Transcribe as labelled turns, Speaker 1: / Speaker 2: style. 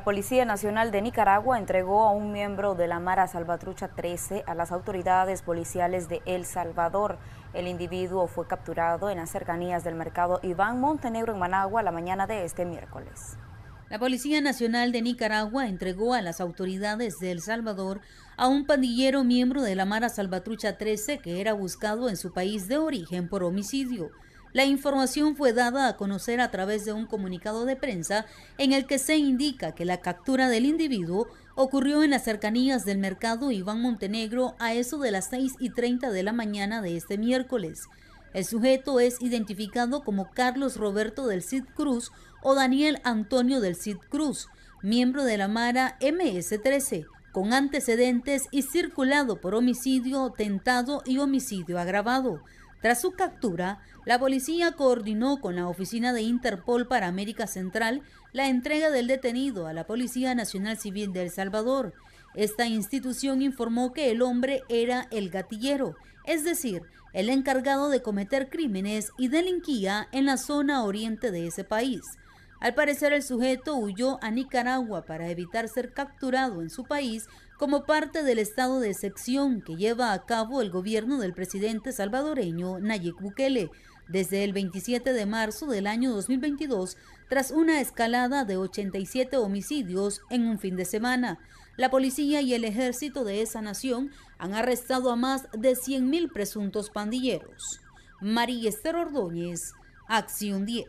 Speaker 1: La Policía Nacional de Nicaragua entregó a un miembro de la Mara Salvatrucha 13 a las autoridades policiales de El Salvador. El individuo fue capturado en las cercanías del mercado Iván Montenegro en Managua la mañana de este miércoles.
Speaker 2: La Policía Nacional de Nicaragua entregó a las autoridades de El Salvador a un pandillero miembro de la Mara Salvatrucha 13 que era buscado en su país de origen por homicidio. La información fue dada a conocer a través de un comunicado de prensa en el que se indica que la captura del individuo ocurrió en las cercanías del mercado Iván Montenegro a eso de las 6 y 30 de la mañana de este miércoles. El sujeto es identificado como Carlos Roberto del Cid Cruz o Daniel Antonio del Cid Cruz, miembro de la Mara MS-13, con antecedentes y circulado por homicidio, tentado y homicidio agravado. Tras su captura, la policía coordinó con la Oficina de Interpol para América Central la entrega del detenido a la Policía Nacional Civil de El Salvador. Esta institución informó que el hombre era el gatillero, es decir, el encargado de cometer crímenes y delinquía en la zona oriente de ese país. Al parecer el sujeto huyó a Nicaragua para evitar ser capturado en su país como parte del estado de excepción que lleva a cabo el gobierno del presidente salvadoreño Nayib Bukele desde el 27 de marzo del año 2022 tras una escalada de 87 homicidios en un fin de semana. La policía y el ejército de esa nación han arrestado a más de 100.000 presuntos pandilleros. María Esther Ordóñez, Acción 10.